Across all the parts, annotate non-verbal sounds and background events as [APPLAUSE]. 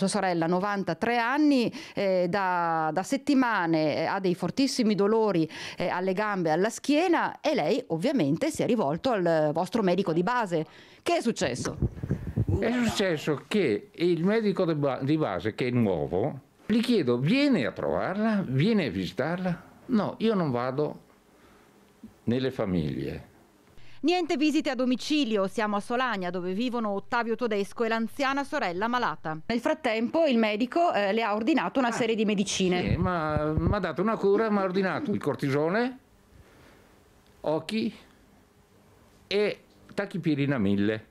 Sua sorella, 93 anni, eh, da, da, settimane eh, ha dei fortissimi dolori eh, alle gambe e alla schiena e lei ovviamente si è rivolto al vostro medico di base. Che è successo? È successo che il medico di, ba- di base, che è nuovo, gli chiedo, vieni a trovarla, vieni a visitarla? No, io non vado nelle famiglie Niente visite a domicilio, siamo a Solagna dove vivono Ottavio Todesco e l'anziana sorella malata. Nel frattempo il medico eh, le ha ordinato una ah, serie di medicine. Sì, ma mi ha dato una cura, mi ha ordinato il cortisone, occhi e tachipirina 1000.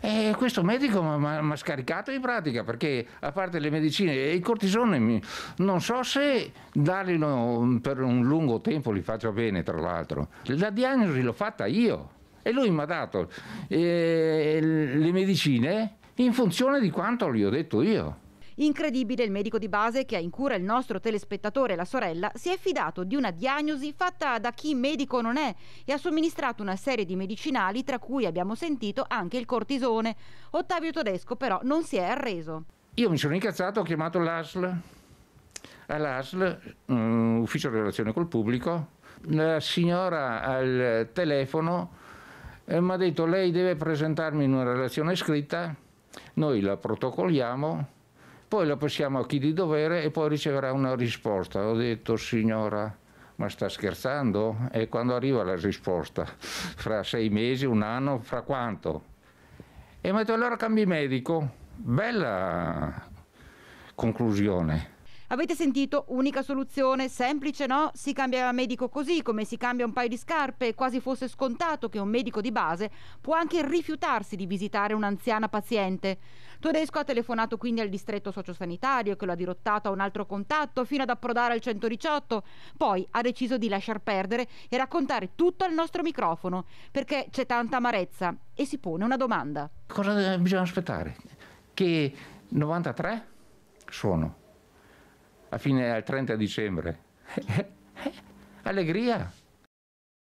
E questo medico mi ha scaricato in pratica perché a parte le medicine e il cortisone non so se darglielo mm, per un lungo tempo li faccia bene tra l'altro. La diagnosi l'ho fatta io e lui mi ha dato eh, le medicine in funzione di quanto gli ho detto io. Incredibile, il medico di base che ha in cura il nostro telespettatore, e la sorella, si è fidato di una diagnosi fatta da chi medico non è e ha somministrato una serie di medicinali, tra cui abbiamo sentito anche il cortisone. Ottavio Tedesco però non si è arreso. Io mi sono incazzato, ho chiamato l'ASL, all'ASL, um, mm, ufficio relazione col pubblico, la signora al telefono e mi ha detto lei deve presentarmi in una relazione scritta, noi la protocolliamo, poi la passiamo a chi di dovere e poi riceverà una risposta. Ho detto signora, ma sta scherzando? E quando arriva la risposta? Fra sei mesi, un anno, fra quanto? E mi ha detto allora cambi medico. Bella conclusione. Avete sentito? Unica soluzione, semplice no? Si cambia medico così, come si cambia un paio di scarpe, quasi fosse scontato che un medico di base può anche rifiutarsi di visitare un'anziana paziente. Tedesco ha telefonato quindi al distretto sociosanitario che lo ha dirottato a un altro contatto fino ad approdare al 118, poi ha deciso di lasciar perdere e raccontare tutto al nostro microfono perché c'è tanta amarezza e si pone una domanda. Cosa eh, bisogna aspettare? Che 93 sono a fine, al 30 dicembre. [LAUGHS] Allegria!